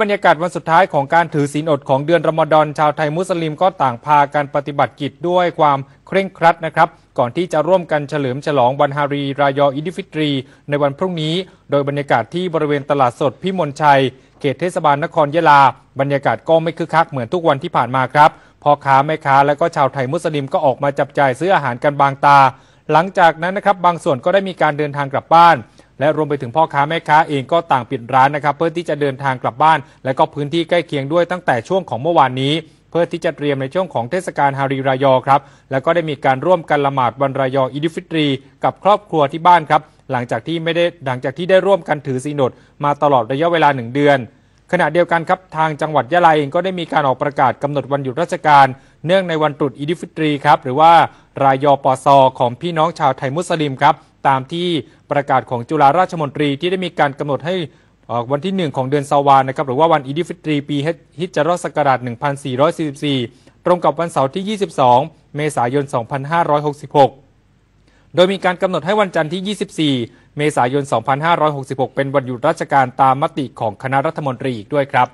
บรรยากาศวันสุดท้ายของการถือศีลอดของเดือนรอมฎอนชาวไทยมุสลิมก็ต่างพากันปฏิบัติกิจด้วยความเคร่งครัดนะครับ ก่อนที่จะร่วมกันเฉลิมฉลองวันฮารีรายออิดิฟิตรี ในวันพรุ่งนี้โดยบรรยากาศที่บริเวณตลาดสดพิมลชัยเขตเทศบาลนครยะลา บรรยากาศก็ไม่คึกคักเหมือนทุกวันที่ผ่านมาครับพ่อค้าแม่ค้า และก็ชาวไทยมุสลิมก็ออกมาจับจ่ายซื้ออาหารกันบางตา หลังจากนั้นนะครับบางส่วนก็ได้มีการเดินทางกลับบ้านและรวมไปถึงพ่อค้าแม่ค้าเองก็ต่างปิดร้านนะครับเพื่อที่จะเดินทางกลับบ้านและก็พื้นที่ใกล้เคียงด้วยตั้งแต่ช่วงของเมื่อวานนี้ เพื่อที่จะเตรียมในช่วงของเทศกาลฮารีรายอครับ แล้วก็ได้มีการร่วมกันละหมาดวันรายออิดิฟิตรี กับครอบครัวที่บ้านครับ หลังจากที่ไม่ได้หลังจากที่ได้ร่วมกันถือศีนด มาตลอดระยะเวลาหนึ่งเดือน ขณะเดียวกันครับทางจังหวัดยะลาเองก็ได้มีการออกประกาศกำหนดวันหยุดราชการเนื่องในวันตรุษอิดิฟิตรีครับหรือว่ารายอปอซอของพี่น้องชาวไทยมุสลิมครับตามที่ประกาศของจุฬาราชมนตรีที่ได้มีการกำหนดให้วันที่ 1 ของเดือนซาวานนะครับ หรือว่าวันอีดิฟิตรีปีฮิจรัศกราช1444 ตรงกับวันเสาร์ที่ 22 เมษายน 2566 โดยมีการกำหนดให้วันจันทร์ที่ 24 เมษายน 2566 เป็นวันหยุดราชการตามมติของคณะรัฐมนตรีอีกด้วยครับ